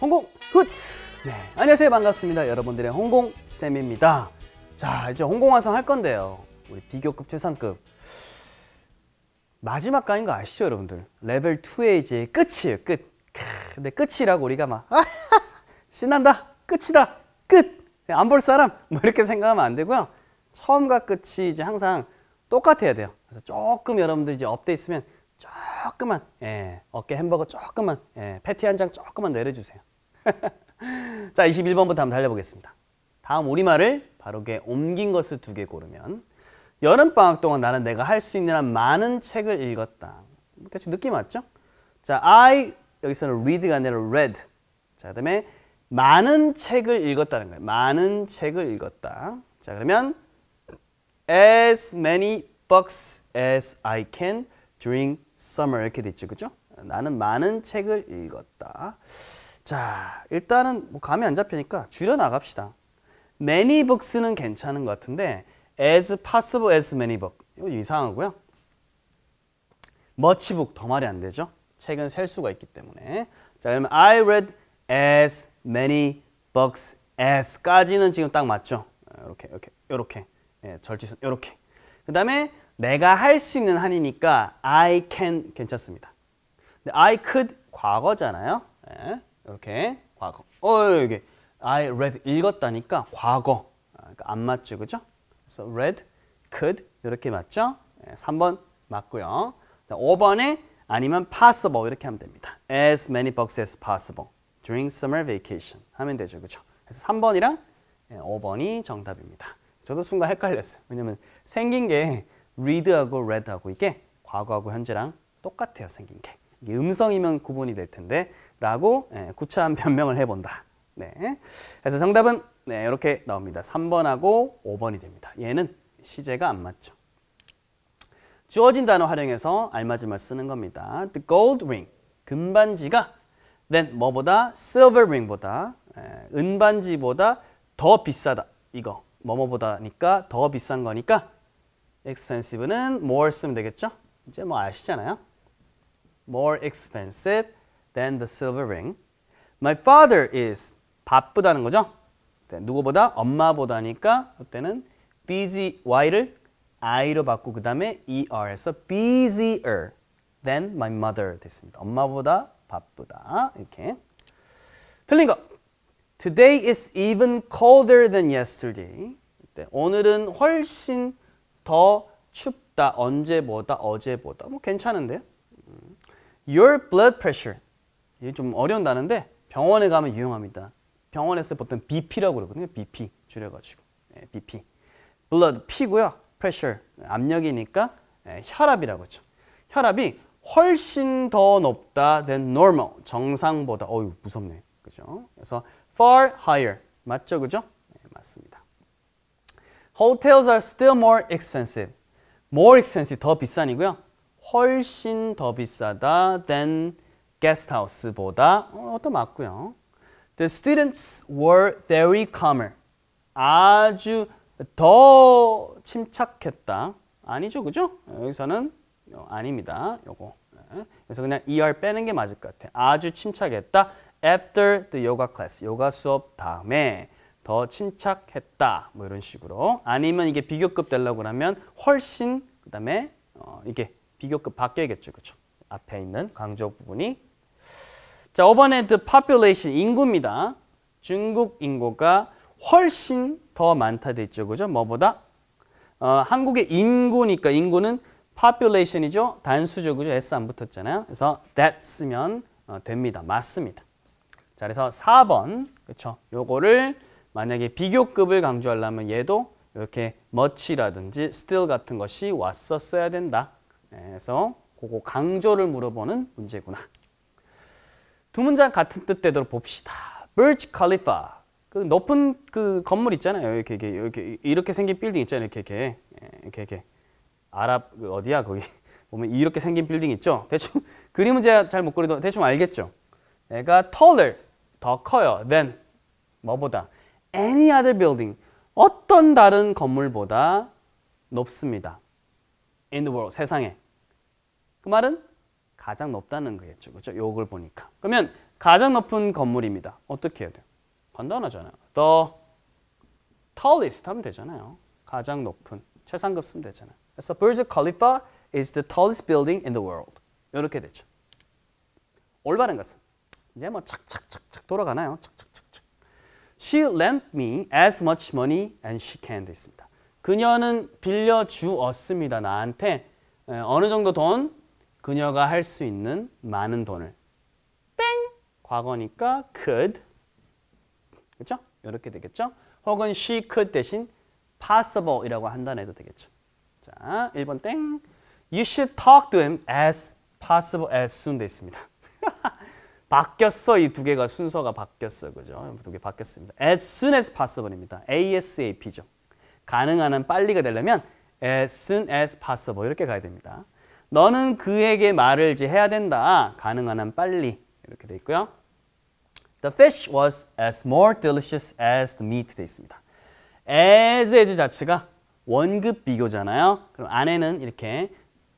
홍콩 후트! 네, 안녕하세요 반갑습니다 여러분들의 홍콩 쌤입니다 자 이제 홍콩 화상 할 건데요 우리 비교급 최상급 마지막 강인 의거 아시죠 여러분들 레벨 2의 이제 끝이에요 끝 근데 끝이라고 우리가 막 아, 신난다 끝이다 끝 안 볼 사람 뭐 이렇게 생각하면 안 되고요 처음과 끝이 이제 항상 똑같아야 돼요. 그래서 조금 여러분들 이제 업돼 있으면 조금만 예, 어깨 햄버거 조금만 예, 패티 한 장 조금만 내려주세요. 자 21번부터 한번 달려보겠습니다. 다음 우리말을 바로게 옮긴 것을 두 개 고르면 여름방학 동안 나는 내가 할 수 있는 한 많은 책을 읽었다. 뭐 대충 느낌 왔죠? 자, I 여기서는 read가 아니라 read. 자, 그다음에 많은 책을 읽었다는 거예요. 많은 책을 읽었다. 자, 그러면 as many books as I can during summer 이렇게 됐죠. 그죠? 나는 많은 책을 읽었다. 자, 일단은 뭐 감이 안 잡히니까 줄여 나갑시다. many books는 괜찮은 것 같은데 as possible as many book 이거 이상하고요. much book 더 말이 안 되죠. 책은 셀 수가 있기 때문에 자, 그러면 I read as many books as까지는 지금 딱 맞죠. 어, 이렇게 이렇게 이렇게 예, 절지선 이렇게. 그 다음에 내가 할 수 있는 한이니까 I can 괜찮습니다. 근데 I could 과거잖아요. 예, 이렇게 과거. 어 이게 I read 읽었다니까 과거. 아, 그러니까 안 맞죠, 그죠? 그래서 read, could 이렇게 맞죠? 예, 3번 맞고요. 5번에 아니면 possible 이렇게 하면 됩니다. As many bucks as possible during summer vacation 하면 되죠, 그죠? 그래서 3번이랑 5번이 예, 정답입니다. 저도 순간 헷갈렸어요. 왜냐면 생긴 게 read하고 read하고 이게 과거하고 현재랑 똑같아요. 생긴 게. 이게 음성이면 구분이 될 텐데 라고 예, 구차한 변명을 해본다. 네. 그래서 정답은 네, 이렇게 나옵니다. 3번하고 5번이 됩니다. 얘는 시제가 안 맞죠. 주어진 단어 활용해서 알맞은 말 쓰는 겁니다. The gold ring, 금반지가 then 뭐보다 silver ring보다 에, 예, 은반지보다 더 비싸다. 이거 뭐뭐보다니까 더 비싼 거니까 expensive는 more 쓰면 되겠죠? 이제 뭐 아시잖아요. more expensive than the silver ring. My father is 바쁘다는 거죠. 누구보다 엄마보다니까 그때는 busy y를 i로 바꾸고 그 다음에 er에서 busier than my mother 됐습니다. 엄마보다 바쁘다 이렇게 틀린 거 Today is even colder than yesterday. 네, 오늘은 훨씬 더 춥다. 언제보다 어제보다. 뭐 괜찮은데요? 음. Your blood pressure. 이게 좀 어려운 단어데 병원에 가면 유용합니다. 병원에서 보통 BP라고 그러거든요. BP 줄여가지고. 네, BP. blood 피고요. pressure 네, 압력이니까 네, 혈압이라고 하죠. 혈압이 훨씬 더 높다 than normal. 정상보다 어유 무섭네. 그죠? 그래서 far higher. 맞죠? 그죠? 네, 맞습니다. Hotels are still more expensive. more expensive, 더 비싼이고요. 훨씬 더 비싸다 than 게스트하우스보다 어, 또 맞고요. The students were very calmer. 아주 더 침착했다. 아니죠, 그죠? 여기서는 아닙니다. 요거. 그래서 그냥 er 빼는 게 맞을 것 같아. 아주 침착했다. after the yoga class, 요가 수업 다음에 더 침착했다 뭐 이런 식으로 아니면 이게 비교급 되려고 하면 훨씬 그 다음에 어, 이게 비교급 바뀌어야겠죠 그렇죠 앞에 있는 강조 부분이 자 5번에 the population 인구입니다 중국 인구가 훨씬 더 많다 돼죠 그죠 뭐보다 어, 한국의 인구니까 인구는 population이죠 단수죠 그죠 s 안 붙었잖아요 그래서 that 쓰면 어, 됩니다 맞습니다 자, 그래서 4번. 그렇죠? 요거를 만약에 비교급을 강조하려면 얘도 이렇게 much라든지 still 같은 것이 왔었어야 된다. 네, 그래서 그거 강조를 물어보는 문제구나. 두 문장 같은 뜻대로 봅시다. Burj Khalifa. 그 높은 그 건물 있잖아요. 이렇게 이렇게 이렇게, 이렇게 생긴 빌딩 있잖아요. 이렇게 이렇게 예, 이렇게, 이렇게. 아랍 그 어디야 거기 보면 이렇게 생긴 빌딩 있죠. 대충 그림은 제가 잘 못 그리도 대충 알겠죠. 내가 taller 더 커요. than 뭐보다 any other building 어떤 다른 건물보다 높습니다. in the world 세상에 그 말은 가장 높다는 거겠죠. 그죠? 요걸 보니까. 그러면 가장 높은 건물입니다. 어떻게 해야 돼요? 간단하잖아요. The tallest 하면 되잖아요. 가장 높은. 최상급 쓰면 되잖아요. 그래서 Burj Khalifa is the tallest building in the world. 이렇게 되죠. 올바른 것은 이제 뭐 착착착착 돌아가나요? 착착착착. She lent me as much money a n she can 돼습니다 그녀는 빌려 주었습니다. 나한테 어느 정도 돈 그녀가 할 수 있는 많은 돈을 땡 과거니까 could 그렇죠? 이렇게 되겠죠? 혹은 she could 대신 possible이라고 한단해도 되겠죠. 자, 1번 땡. You should talk to him as possible as soon 돼습니다 바뀌었어 이 두 개가 순서가 바뀌었어 그죠? 두 개 바뀌었습니다. As soon as possible입니다. ASAP죠. 가능한 한 빨리가 되려면 as soon as possible 이렇게 가야 됩니다. 너는 그에게 말을 이제 해야 된다. 가능한 한 빨리 이렇게 돼 있고요. The fish was as more delicious as the meat 돼 있습니다. as의 자체가 원급 비교잖아요. 그럼 안에는 이렇게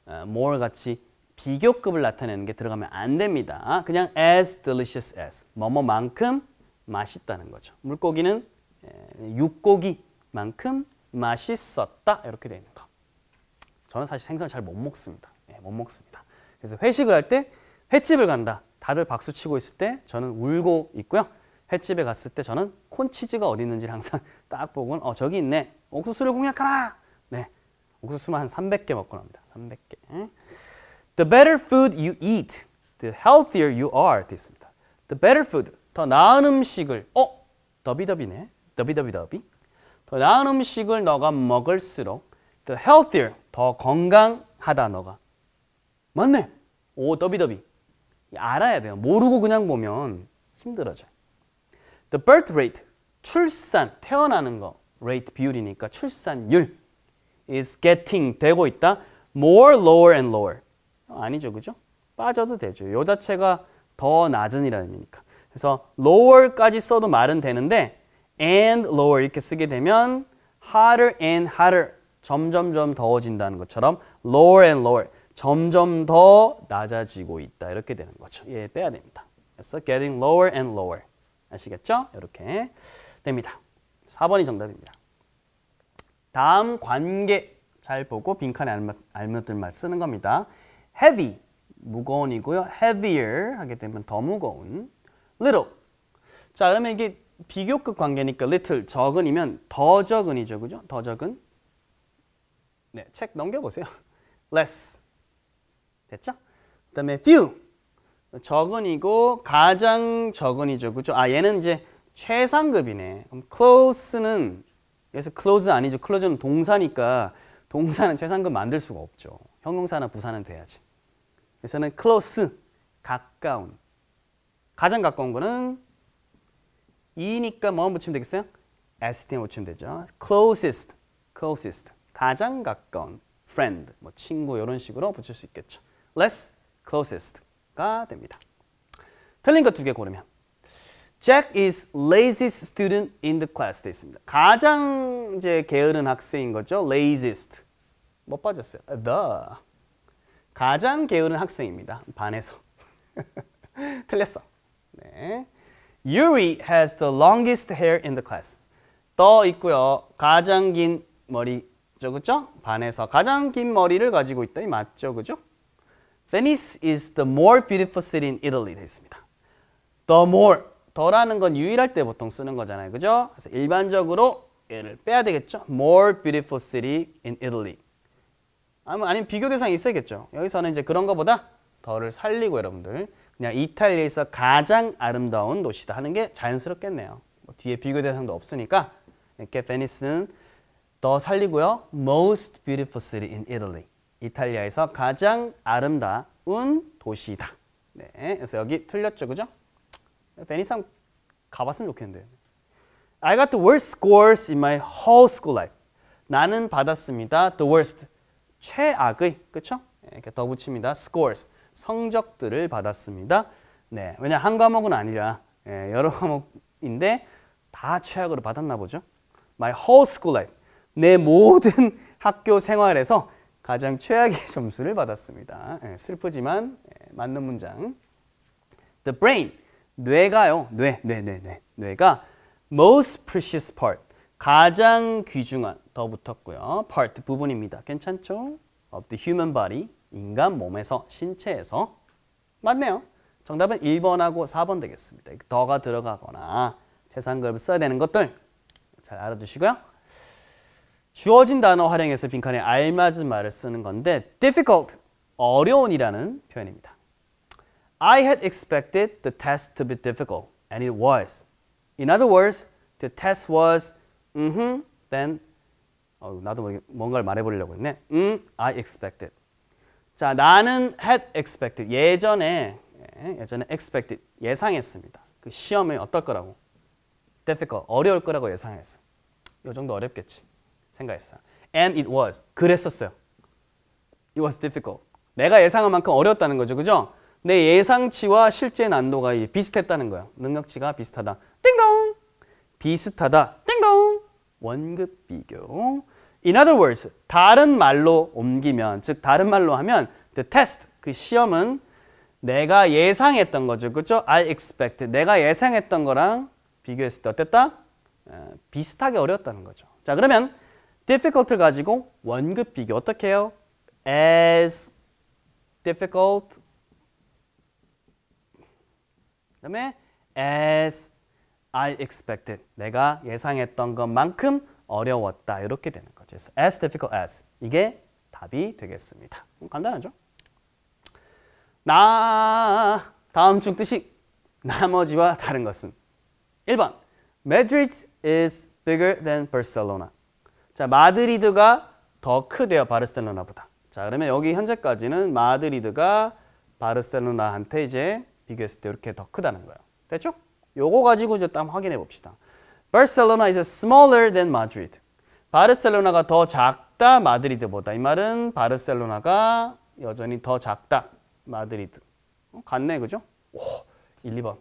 어, more 같이 비교급을 나타내는 게 들어가면 안 됩니다. 그냥 as delicious as 뭐뭐만큼 맛있다는 거죠. 물고기는 예, 육고기만큼 맛있었다 이렇게 되는 거. 저는 사실 생선잘못 먹습니다. 네, 못 먹습니다. 그래서 회식을 할 때 횟집을 간다. 다들 박수 치고 있을 때 저는 울고 있고요. 횟집에 갔을 때 저는 콘치즈가 어디 있는지 항상 딱보고어 저기 있네. 옥수수를 공략하라. 네. 옥수수만 한 300개 먹고 납니다. 300개. The better food you eat, the healthier you are. 되어 있습니다. The better food, 더 나은 음식을, 어? 더비더비네. 더비더비더비. 더 나은 음식을 너가 먹을수록 the healthier, 더 건강하다 너가. 맞네. 오, 더비더비. 알아야 돼요. 모르고 그냥 보면 힘들어져요. The birth rate, 출산, 태어나는 거, rate 비율이니까 출산율 is getting 되고 있다. more lower and lower. 아니죠. 그죠? 빠져도 되죠. 요 자체가 더 낮은 이라는 의미니까. 그래서 lower까지 써도 말은 되는데 and lower 이렇게 쓰게 되면 hotter and hotter 점점점 더워진다는 것처럼 lower and lower 점점 더 낮아지고 있다 이렇게 되는 거죠. 예, 빼야 됩니다. 그래서 getting lower and lower 아시겠죠? 이렇게 됩니다. 4번이 정답입니다. 다음 관계 잘 보고 빈칸에 알맞, 알맞들만 쓰는 겁니다. heavy 무거운이고요. heavier 하게 되면 더 무거운. little 자 그러면 이게 비교급 관계니까 little 적은이면 더 적은이죠, 그죠? 더 적은 네, 책 넘겨보세요. less 됐죠? 그다음에 few 적은이고 가장 적은이죠, 그죠? 아 얘는 이제 최상급이네. 그럼 close는 여기서 close 아니죠. close는 동사니까 동사는 최상급 만들 수가 없죠. 형용사나 부사는 돼야지. 그래서는 close, 가까운. 가장 가까운 거는 이니까 뭐 붙이면 되겠어요? ST 붙이면 되죠. closest, closest. 가장 가까운, friend, 뭐 친구 이런 식으로 붙일 수 있겠죠. less closest가 됩니다. 틀린 것두개 고르면 Jack is laziest student in the class 돼 있습니다. 가장 이제 게으른 학생인 거죠. laziest. 못 빠졌어요. the. 가장 게으른 학생입니다. 반에서. 틀렸어. 네. Yuri has the longest hair in the class. 더 있고요. 가장 긴 머리죠. 그죠? 반에서 가장 긴 머리를 가지고 있더니 맞죠. 그죠? Venice is the more beautiful city in Italy 돼 있습니다. The more 더라는 건 유일할 때 보통 쓰는 거잖아요. 그죠? 그래서 일반적으로 얘를 빼야 되겠죠? More beautiful city in Italy. 아니면, 비교 대상이 있어야겠죠. 여기서는 이제 그런 거보다 더를 살리고 여러분들 그냥 이탈리아에서 가장 아름다운 도시다 하는 게 자연스럽겠네요. 뭐 뒤에 비교 대상도 없으니까 이렇게 베니스는 더 살리고요. Most beautiful city in Italy. 이탈리아에서 가장 아름다운 도시다. 네, 그래서 여기 틀렸죠, 그죠? 베니상 가봤으면 좋겠는데. I got the worst scores in my whole school life. 나는 받았습니다. The worst. 최악의, 그쵸? 이렇게 더붙입니다. scores. 성적들을 받았습니다. 네, 왜냐 한 과목은 아니라 예, 여러 과목인데 다 최악으로 받았나 보죠. My whole school life. 내 모든 학교 생활에서 가장 최악의 점수를 받았습니다. 예, 슬프지만 예, 맞는 문장. The brain. 뇌가요. 뇌, 뇌, 뇌, 뇌. 뇌가 most precious part. 가장 귀중한 더 붙었고요. part 부분입니다. 괜찮죠? of the human body. 인간 몸에서 신체에서 맞네요. 정답은 1번하고 4번 되겠습니다. 더가 들어가거나 재산급을 써야 되는 것들 잘 알아두시고요. 주어진 단어 활용해서 빈칸에 알맞은 말을 쓰는 건데 difficult, 어려운이라는 표현입니다. I had expected the test to be difficult, and it was. In other words, the test was, mm-hmm, then, 어, 나도 모르게 뭔가를 말해보려고 했네. 음, I expected. 자, 나는 had expected. 예전에, 예전에 expected. 예상했습니다. 그 시험이 어떨 거라고. difficult. 어려울 거라고 예상했어. 요 정도 어렵겠지. 생각했어. And it was. 그랬었어요. It was difficult. 내가 예상한 만큼 어려웠다는 거죠. 그죠? 내 예상치와 실제 난도가 비슷했다는 거야. 능력치가 비슷하다. 띵동! 비슷하다. 띵동! 원급 비교. In other words, 다른 말로 옮기면, 즉 다른 말로 하면 the test, 그 시험은 내가 예상했던 거죠. 그렇죠? I expect. 내가 예상했던 거랑 비교했을 때 어땠다? 비슷하게 어려웠다는 거죠. 자, 그러면 difficult를 가지고 원급 비교 어떻게 해요? as difficult 그다음에 as I expected. 내가 예상했던 것만큼 어려웠다. 이렇게 되는 거죠. 그래서 as difficult as. 이게 답이 되겠습니다. 간단하죠? 나 다음 중 뜻이 나머지와 다른 것은 1번 Madrid is bigger than Barcelona. 자, 마드리드가 더 크대요. 바르셀로나보다. 자, 그러면 여기 현재까지는 마드리드가 바르셀로나한테 이제 비교했을 때 이렇게 더 크다는 거예요. 됐죠? 요거 가지고 이제 한번 확인해 봅시다. Barcelona is smaller than Madrid. 바르셀로나가 더 작다 마드리드보다. 이 말은 바르셀로나가 여전히 더 작다 마드리드. 어, 같네 그죠? 오, 1, 2번.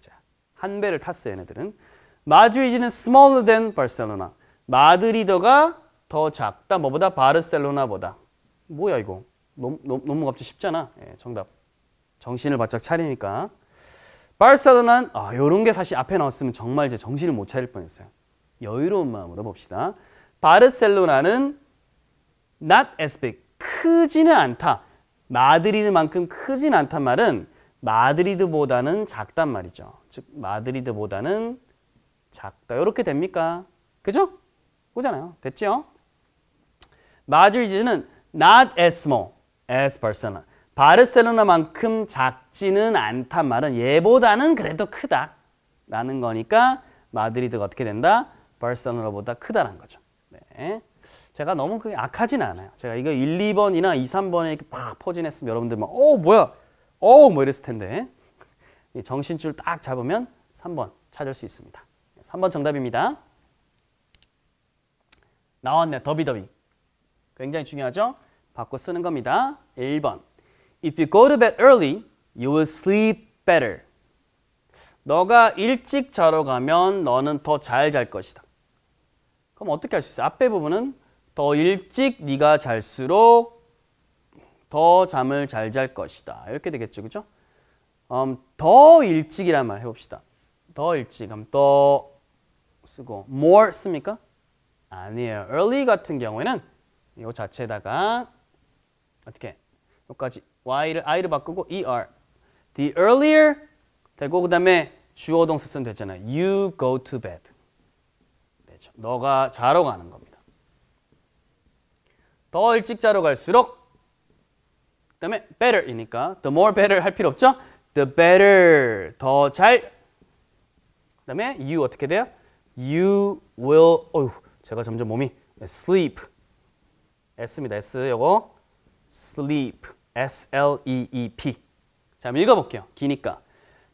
자, 한 배를 탔어요 얘네들은. 마드리드는 smaller than 바르셀로나. 마드리드가 더 작다 뭐보다 바르셀로나보다. 뭐야 이거? 너무, 너무, 너무 갑자기 쉽잖아. 예, 정답. 정신을 바짝 차리니까 빨사도난 아, 이런 게 사실 앞에 나왔으면 정말 이제 정신을 못 차릴 뻔했어요. 여유로운 마음으로 봅시다. 바르셀로나는 not as big, 크지는 않다. 마드리드만큼 크진 않단 말은 마드리드보다는 작단 말이죠. 즉 마드리드보다는 작다. 이렇게 됩니까? 그죠? 오잖아요. 됐죠? 마드리드는 not as small as Barcelona. 바르셀로나만큼 작지는 않단 말은 얘보다는 그래도 크다라는 거니까 마드리드가 어떻게 된다? 바르셀로나보다 크다라는 거죠. 네. 제가 너무 그게 악하진 않아요. 제가 이거 1, 2번이나 2, 3번에 이렇게 팍 포진했으면 여러분들 막, 어, 뭐야? 어, 뭐 이랬을 텐데. 정신줄 딱 잡으면 3번 찾을 수 있습니다. 3번 정답입니다. 나왔네. 더비더비. 굉장히 중요하죠? 바꿔 쓰는 겁니다. 1번. If you go to bed early, you will sleep better. 너가 일찍 자러 가면 너는 더 잘 잘 것이다. 그럼 어떻게 할 수 있어? 앞에 부분은 더 일찍 네가 잘수록 더 잠을 잘 잘 것이다. 이렇게 되겠죠. 그죠? 음, 더 일찍이란 말 해봅시다. 더 일찍 그럼 더 쓰고 more 씁니까? 아니에요. early 같은 경우에는 이 자체에다가 어떻게 여기까지 y를 i로 바꾸고 er. The earlier 되고 그 다음에 주어동 쓰면 되잖아요. You go to bed. 되죠. 그렇죠. 너가 자러 가는 겁니다. 더 일찍 자러 갈수록 그 다음에 better이니까 the more better 할 필요 없죠? the better 더잘그 다음에 you 어떻게 돼요? you will 어휴 제가 점점 몸이 sleep S입니다. S 요거 sleep S-L-E-E-P. 자, 한번 읽어볼게요. 기니까.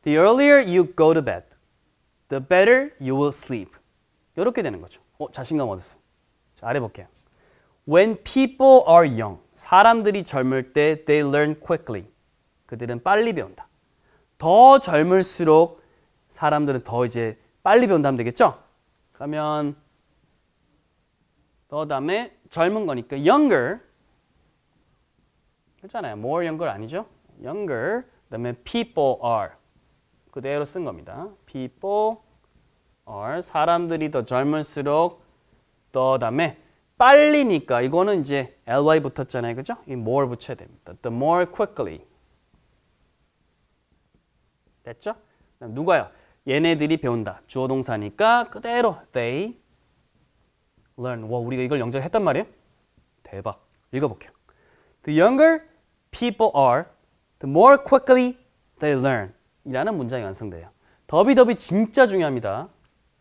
The earlier you go to bed, the better you will sleep. 이렇게 되는 거죠. 어, 자신감 얻었어. 자, 아래 볼게요. When people are young, 사람들이 젊을 때 they learn quickly. 그들은 빨리 배운다. 더 젊을수록 사람들은 더 이제 빨리 배운다 하면 되겠죠? 그러면 그 다음에 젊은 거니까 younger 했잖아요. more younger 아니죠? younger, 그 다음에 people are 그대로 쓴 겁니다. people are 사람들이 더 젊을수록 더 다음에 빨리니까 이거는 이제 ly 붙었잖아요. 그죠? 이 more 붙여야 됩니다. the more quickly 됐죠? 누가요? 얘네들이 배운다. 주어 동사니까 그대로 they learn. 와, 우리가 이걸 영작했단 말이에요? 대박. 읽어볼게요. The younger people are, the more quickly they learn. 이라는 문장이 완성돼요. 더비더비 진짜 중요합니다.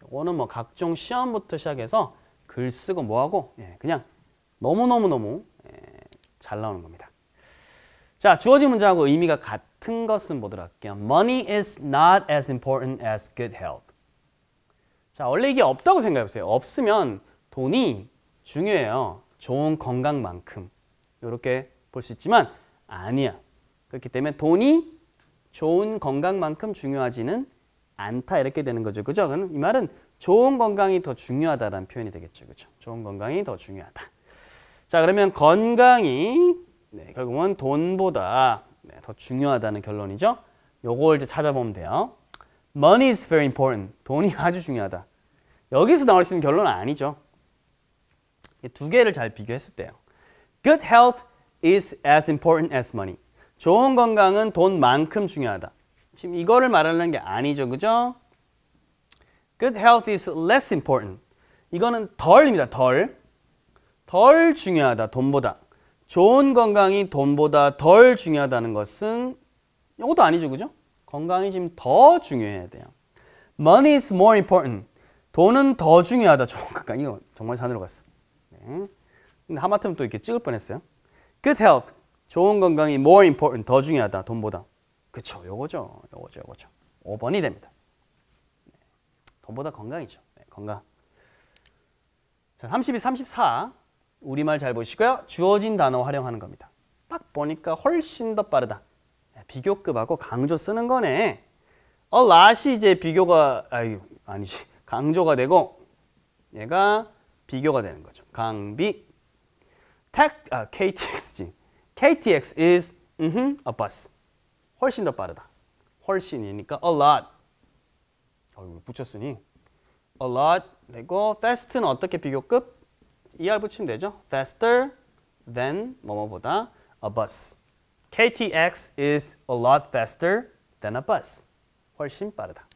이거는 뭐 각종 시험부터 시작해서 글 쓰고 뭐하고 예, 그냥 너무너무너무 예, 잘 나오는 겁니다. 자, 주어진 문장하고 의미가 같은 것은 보도록 뭐 할게요. Money is not as important as good health. 자, 원래 이게 없다고 생각해보세요. 없으면 돈이 중요해요. 좋은 건강만큼. 이렇게 볼 수 있지만 아니야. 그렇기 때문에 돈이 좋은 건강만큼 중요하지는 않다 이렇게 되는 거죠. 그죠? 이 말은 좋은 건강이 더 중요하다라는 표현이 되겠죠. 그죠? 좋은 건강이 더 중요하다. 자, 그러면 건강이 네, 결국은 돈보다 네, 더 중요하다는 결론이죠. 요걸 이제 찾아보면 돼요. Money is very important. 돈이 아주 중요하다. 여기서 나올 수 있는 결론은 아니죠. 두 개를 잘 비교했을 때요. Good health is as important as money. 좋은 건강은 돈만큼 중요하다. 지금 이거를 말하는 게 아니죠. 그죠? Good health is less important. 이거는 덜입니다. 덜. 덜 중요하다. 돈보다. 좋은 건강이 돈보다 덜 중요하다는 것은 이것도 아니죠. 그죠? 건강이 지금 더 중요해야 돼요. Money is more important. 돈은 더 중요하다. 좋은 건강. 이거 정말 산으로 갔어. 네. 근데 하마터면 또 이렇게 찍을 뻔했어요. Good health. 좋은 건강이 more important. 더 중요하다. 돈보다. 그쵸. 요거죠. 요거죠. 요거죠. 5번이 됩니다. 네, 돈보다 건강이죠. 네, 건강. 자, 32, 34. 우리말 잘 보시고요. 주어진 단어 활용하는 겁니다. 딱 보니까 훨씬 더 빠르다. 네, 비교급하고 강조 쓰는 거네. a 어, lot이 이제 비교가, 아유, 아니지. 강조가 되고 얘가 비교가 되는 거죠. 강비, 택, 아, KTX지. KTX is mm-hmm, a bus. 훨씬 더 빠르다. 훨씬이니까 a lot. 어 붙였으니. a lot 되고 fast는 어떻게 비교급? er 붙이면 되죠. faster than 뭐뭐보다 a bus. KTX is a lot faster than a bus. 훨씬 빠르다.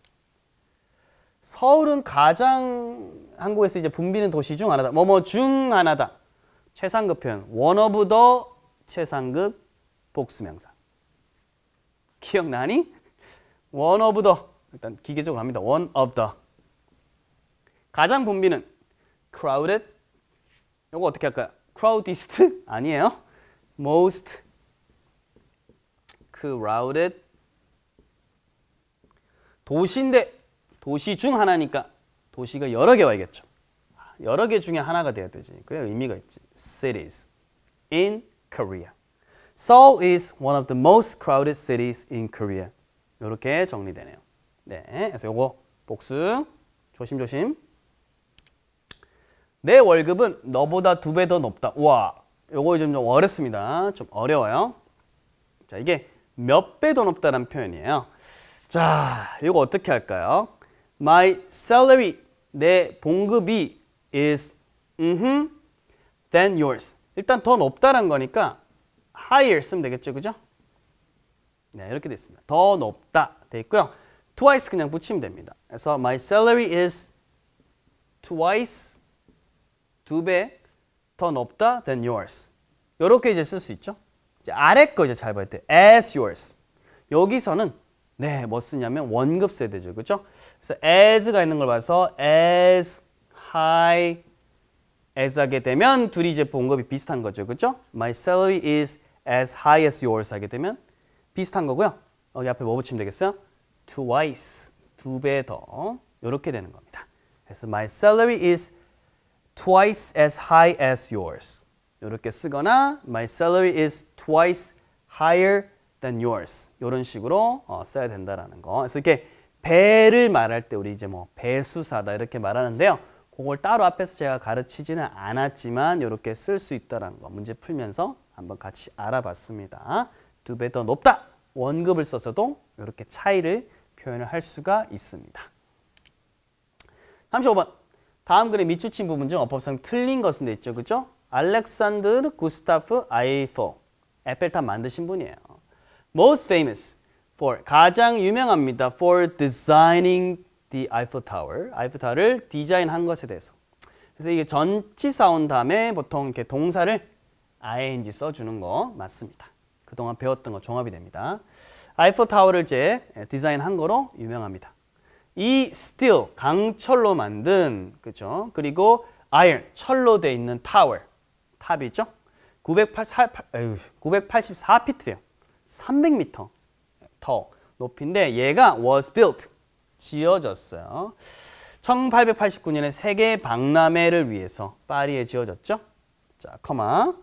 서울은 가장 한국에서 이제 붐비는 도시 중 하나다. 뭐뭐 중 하나다. 최상급 표현. 원 오브 더 최상급 복수명사. 기억나니? 원 오브 더. 일단 기계적으로 합니다. 원 오브 더. 가장 분비는 crowded. 이거 어떻게 할까요? crowdest 아니에요. most crowded 도시인데 도시 중 하나니까 도시가 여러 개 와야겠죠. 여러 개 중에 하나가 돼야 되지. 그래야 의미가 있지. Cities in Korea. Seoul is one of the most crowded cities in Korea. 이렇게 정리되네요. 네, 그래서 요거 복수 조심조심. 내 월급은 너보다 두 배 더 높다. 우 와, 요거 좀, 좀 어렵습니다. 좀 어려워요. 자, 이게 몇 배 더 높다는 표현이에요. 자, 이거 어떻게 할까요? My salary, 내 봉급이 is mm-hmm, than yours. 일단 더 높다란 거니까 higher 쓰면 되겠죠, 그죠? 네, 이렇게 됐습니다더 높다 돼 있고요. twice 그냥 붙이면 됩니다. 그래서 my salary is twice 두 배 더 높다 than yours. 이렇게 이제 쓸 수 있죠. 이제 아래 거 이제 잘 봐야 돼. as yours. 여기서는 네, 뭐 쓰냐면 원급 세대죠. 그렇죠? 그래서 as가 있는 걸 봐서 as high as 하게 되면 둘이 이제 봉급이 비슷한 거죠. 그죠? My salary is as high as yours 하게 되면 비슷한 거고요. 여기 앞에 뭐 붙이면 되겠어요? twice, 두 배 더. 이렇게 되는 겁니다. 그래서 my salary is twice as high as yours. 이렇게 쓰거나 my salary is twice higher than yours. 이런 식으로 어, 써야 된다라는 거. 그래서 이렇게 배를 말할 때 우리 이제 뭐 배수사다 이렇게 말하는데요. 그걸 따로 앞에서 제가 가르치지는 않았지만 이렇게 쓸 수 있다는 거 문제 풀면서 한번 같이 알아봤습니다. 두 배 더 높다! 원급을 써서도 이렇게 차이를 표현을 할 수가 있습니다. 35번 다음 글의 밑줄친 부분 중 어법상 틀린 것은 돼 있죠. 그죠? 알렉산드 구스타프 아이포 에펠탑 만드신 분이에요. Most famous for 가장 유명합니다. For designing The Eiffel Tower, 아이프타를 디자인한 것에 대해서. 그래서 이게 전치사 온 다음에 보통 이렇게 동사를 ing 써주는 거 맞습니다. 그동안 배웠던 거 종합이 됩니다. 아이프 타워를 이제 디자인한 거로 유명합니다. 이스 t e 강철로 만든, 그죠? 그리고 i r o 철로 돼 있는 타워, 탑이죠? 984피트래요. 300m 더 높이인데 얘가 was built, 지어졌어요. 1889년에 세계 박람회를 위해서 파리에 지어졌죠. 자, 커마.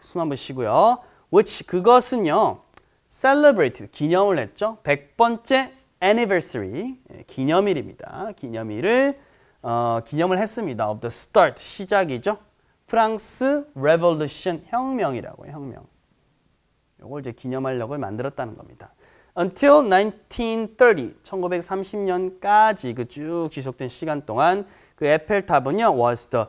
숨 한번 쉬고요. which 그것은요. celebrated 기념을 했죠. 100번째 anniversary 예, 기념일입니다. 기념일을 어, 기념을 했습니다. of the start 시작이죠. 프랑스 레볼루션 혁명이라고요. 혁명. 요걸 이제 기념하려고 만들었다는 겁니다. until 1930, 1930년까지 그 쭉 지속된 시간 동안 그 에펠탑은요 was the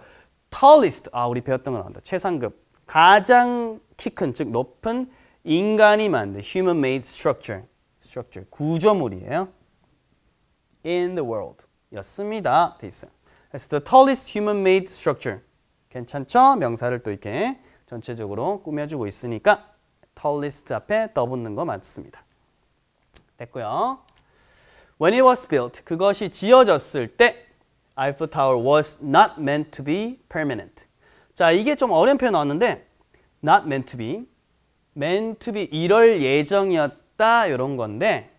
tallest, 아 우리 배웠던 거 나온다, 최상급, 가장 키 큰, 즉 높은 인간이 만든 human-made structure, structure, 구조물이에요. in the world 였습니다. 돼 있어요. 그래서 the tallest human-made structure. 괜찮죠? 명사를 또 이렇게 전체적으로 꾸며주고 있으니까 tallest 앞에 더 붙는 거 맞습니다. 됐고요. When it was built, 그것이 지어졌을 때 Eiffel Tower was not meant to be permanent. 자, 이게 좀 어려운 표현 나왔는데 not meant to be, meant to be 이럴 예정이었다 이런 건데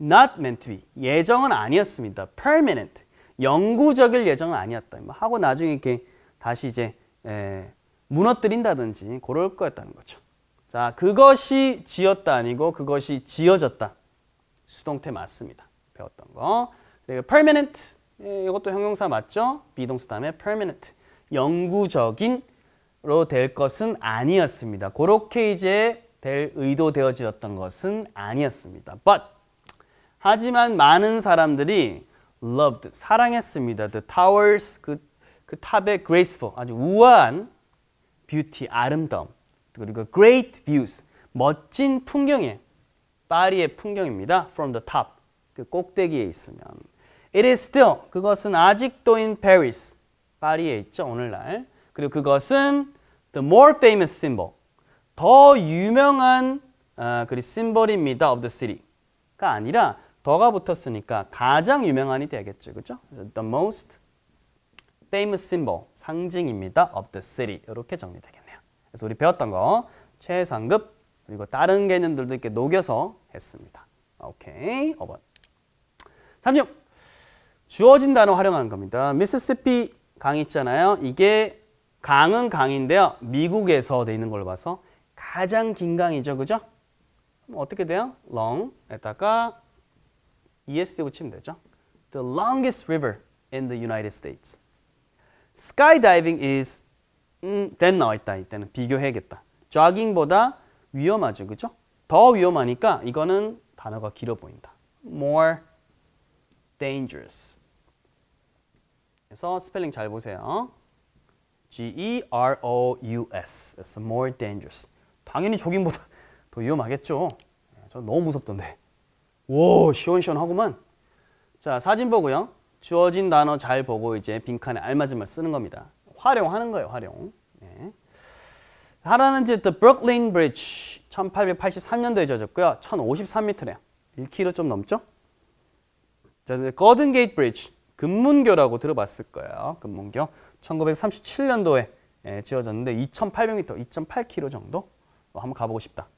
not meant to be, 예정은 아니었습니다. permanent, 영구적일 예정은 아니었다. 뭐 하고 나중에 이렇게 다시 이제 에, 무너뜨린다든지 그럴 거였다는 거죠. 자, 그것이 지었다 아니고 그것이 지어졌다. 수동태 맞습니다. 배웠던 거. 그리고 permanent 예, 이것도 형용사 맞죠? 비동사 다음에 permanent 영구적인로 될 것은 아니었습니다. 그렇게 이제 될 의도되어지었던 것은 아니었습니다. But 하지만 많은 사람들이 loved 사랑했습니다. The towers 그, 그 탑의 graceful 아주 우아한 beauty 아름다움 그리고 great views 멋진 풍경에 파리의 풍경입니다. From the top, 그 꼭대기에 있으면. It is still, 그것은 아직도 in Paris, 파리에 있죠, 오늘날. 그리고 그것은 the more famous symbol, 더 유명한 어, 그리 심벌입니다. of the city가 아니라 더가 붙었으니까 가장 유명한이 되겠죠. 그죠? The most famous symbol, 상징입니다. of the city. 이렇게 정리되겠네요. 그래서 우리 배웠던 거 최상급 그리고 다른 개념들도 이렇게 녹여서 했습니다. 오케이, 5번. 36. 주어진 단어 활용하는 겁니다. 미시시피 강 있잖아요. 이게 강은 강인데요. 미국에서 돼 있는 걸로 봐서 가장 긴 강이죠. 그죠? 어떻게 돼요? long에다가 ESD 붙이면 되죠. The longest river in the United States. Skydiving is 음, t 나와 있다. 이때는 비교해야겠다. j o 보다 위험하죠. 그죠? 더 위험하니까 이거는 단어가 길어 보인다. more dangerous. 그래서 스펠링 잘 보세요. G-E-R-O-U-S. It's more dangerous. 당연히 조깅보다 더 위험하겠죠. 예, 저 너무 무섭던데. 오, 시원시원하구만. 자, 사진 보고요. 주어진 단어 잘 보고 이제 빈칸에 알맞은 말 쓰는 겁니다. 활용하는 거예요, 활용. 하라는 지트 브루클린 브릿지 1883년도에 지어졌고요1 0 5 3 m 네요 1km 좀 넘죠? 저는 거든 게이트 브릿지 금문교라고 들어봤을 거예요. 금문교 1937년도에 예, 지어졌는데 2,800m, 2.8km 정도 뭐 한번 가보고 싶다.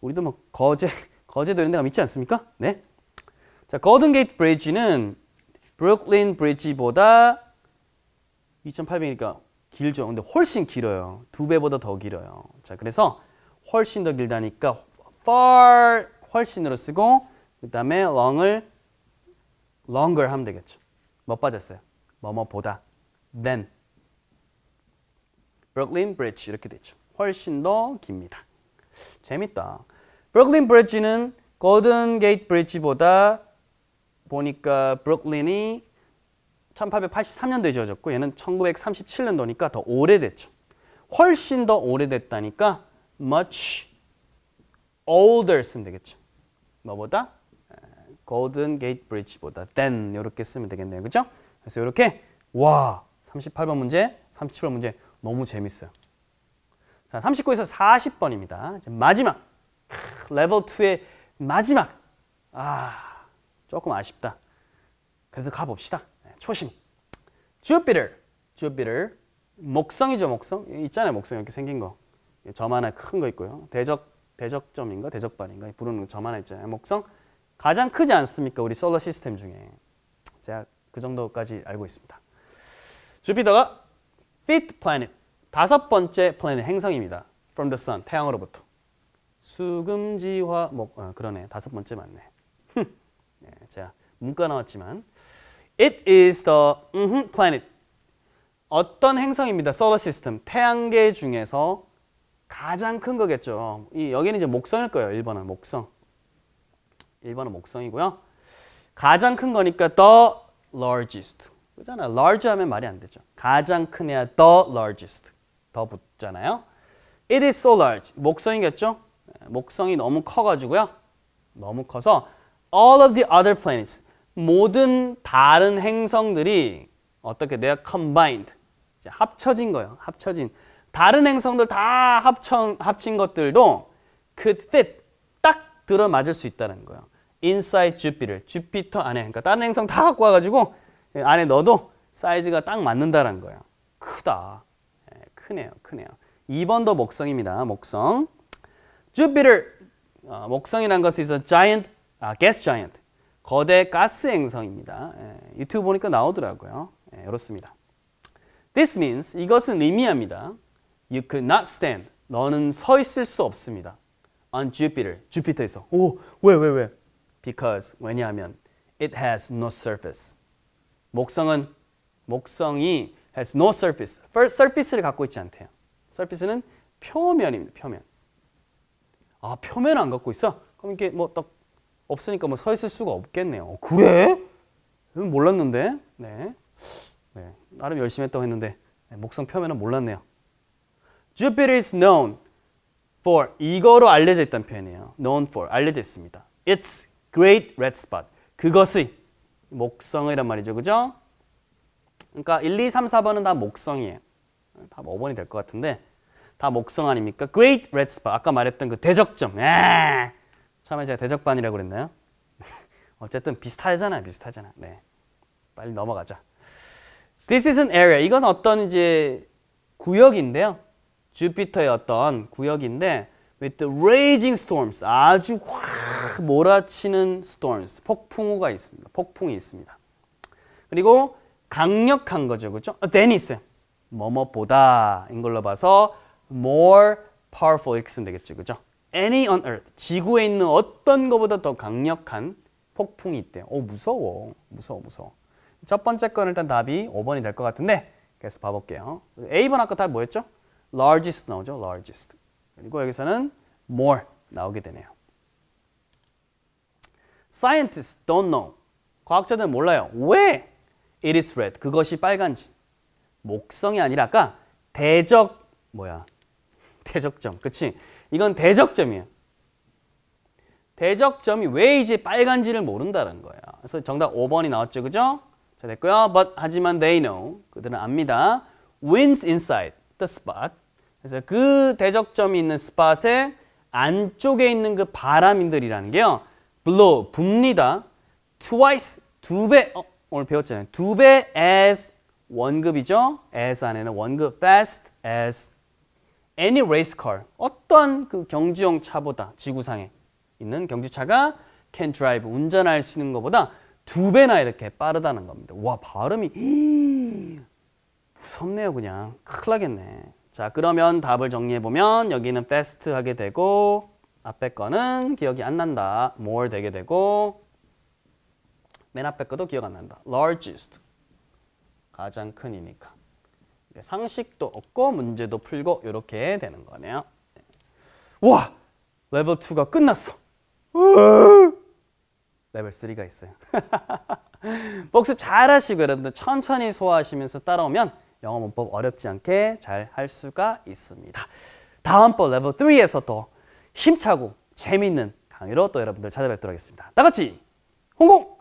우리도 뭐 거제 거제도 이런 데가 있지 않습니까? 네. 자, 거든 게이트 브릿지는 브루클린 브릿지보다 2,800이니까 길죠. 근데 훨씬 길어요. 두 배보다 더 길어요. 자, 그래서 훨씬 더 길다니까 far 훨씬으로 쓰고 그다음에 long을 longer 하면 되겠죠. 뭐 빠졌어요? 뭐뭐보다 than Brooklyn Bridge 이렇게 되죠. 훨씬 더 깁니다. 재밌다. Brooklyn Bridge는 Golden Gate Bridge보다 보니까 Brooklyn이 1883년도에 지어졌고 얘는 1937년도니까 더 오래됐죠. 훨씬 더 오래됐다니까 much older 쓰면 되겠죠. 뭐보다? 골든 게이트 브릿지보다 than 이렇게 쓰면 되겠네요. 그죠? 그래서 이렇게 와 38번 문제, 37번 문제 너무 재밌어요. 자 39에서 40번입니다. 마지막 크, 레벨 2의 마지막 아 조금 아쉽다. 그래도 가봅시다. 초심. 주비를, 주비를 목성이죠, 목성. 있잖아요, 목성 이렇게 생긴 거. 점 하나 큰 거 있고요. 대적, 대적점인가, 대적반인가 부르는 점 하나 있잖아요. 목성 가장 크지 않습니까, 우리 솔라 시스템 중에. 제가 그 정도까지 알고 있습니다. 주피터가 fifth planet, 다섯 번째 플래닛 행성입니다. From the sun, 태양으로부터. 수금지화 목, 어, 그러네. 다섯 번째 맞네. 네, 제가 문과 나왔지만 It is the mm -hmm, planet. 어떤 행성입니다. solar system. 태양계 중에서 가장 큰 거겠죠. 이, 여기는 이제 목성일 거예요. 1번은 목성. 1번은 목성이고요. 가장 큰 거니까 the largest. 그잖아. large 하면 말이 안 되죠. 가장 큰 애야 the largest. 더 붙잖아요. It is so large. 목성이겠죠? 네, 목성이 너무 커가지고요. 너무 커서 all of the other planets. 모든 다른 행성들이 어떻게 내가 combined 합쳐진 거예요. 합쳐진 다른 행성들 다 합청, 합친 것들도 그 fit 딱 들어맞을 수 있다는 거예요. inside Jupiter, 주피터 안에 그러니까 다른 행성 다 갖고 와가지고 안에 넣어도 사이즈가 딱 맞는다는 거예요. 크다. 예, 크네요. 크네요. 2번도 목성입니다. 목성. Jupiter, 어, 목성이라 것에 있 giant, 아, gas giant, 거대 가스 행성입니다. 예, 유튜브 보니까 나오더라고요. 예, 이렇습니다. This means 이것은 의미합니다. You could not stand. 너는 서 있을 수 없습니다. On Jupiter. 주피터에서. 오, 왜, 왜, 왜? Because 왜냐하면 it has no surface. 목성은 목성이 has no surface. surface를 갖고 있지 않대요. surface는 표면입니다. 표면. 아, 표면 안 갖고 있어? 그럼 이게 뭐딱 없으니까 뭐 서 있을 수가 없겠네요. 어, 그래? 음, 몰랐는데. 네. 네. 나름 열심히 했다고 했는데 네, 목성 표면은 몰랐네요. Jupiter is known for 이거로 알려져 있다는 표현이에요. known for 알려져 있습니다. It's great red spot. 그것의 목성이란 말이죠. 그죠? 그러니까 1, 2, 3, 4번은 다 목성이에요. 다 5번이 될 것 같은데 다 목성 아닙니까? Great red spot. 아까 말했던 그 대적점. 에이. 네. 처음에 제가 대적반이라고 그랬나요? 어쨌든 비슷하잖아 비슷하잖아. 네. 빨리 넘어가자. This is an area. 이건 어떤 이제 구역인데요. 주피터의 어떤 구역인데 with the raging storms. 아주 확 몰아치는 storms. 폭풍우가 있습니다. 폭풍이 있습니다. 그리고 강력한 거죠. 그렇죠? than 있어 뭐뭐보다인 걸로 봐서 more powerful 이렇게 쓰면 되겠죠. 그렇죠? any on earth, 지구에 있는 어떤 것보다 더 강력한 폭풍이 있대요. 오, 어, 무서워. 무서워, 무서워. 첫 번째 건 일단 답이 5번이 될 것 같은데 계속 봐볼게요. A번 아까 답 뭐였죠? largest 나오죠, largest. 그리고 여기서는 more 나오게 되네요. Scientists don't know. 과학자들은 몰라요. 왜? It is red. 그것이 빨간지. 목성이 아니라 아까 대적 뭐야? 대적점. 그치? 이건 대적점이에요. 대적점이 왜 이제 빨간지를 모른다는 거예요. 그래서 정답 5번이 나왔죠. 그죠? 자, 됐고요. But 하지만 they know. 그들은 압니다. Wins inside the spot. 그래서 그 대적점이 있는 스팟의 안쪽에 있는 그 바람인들이라는 게요. blow, 붑니다. twice, 두 배, 어, 오늘 배웠잖아요. 두 배 as 원급이죠. as 안에는 원급 fast as any race car, 어떠한 그경주용 차보다 지구상에 있는 경주차가 can drive, 운전할 수 있는 것보다 두 배나 이렇게 빠르다는 겁니다. 와, 발음이 무섭네요, 그냥. 큰일 나겠네. 자, 그러면 답을 정리해보면 여기는 fast 하게 되고 앞에 거는 기억이 안 난다. more 되게 되고 맨 앞에 거도 기억 안 난다. largest, 가장 큰이니까. 상식도 없고 문제도 풀고 이렇게 되는 거네요. 네. 와! 레벨 2가 끝났어. 레벨 3가 있어요. 복습 잘하시고 여러분들 천천히 소화하시면서 따라오면 영어 문법 어렵지 않게 잘 할 수가 있습니다. 다음번 레벨 3에서 더 힘차고 재미있는 강의로 또 여러분들 찾아뵙도록 하겠습니다. 다 같이 홍공!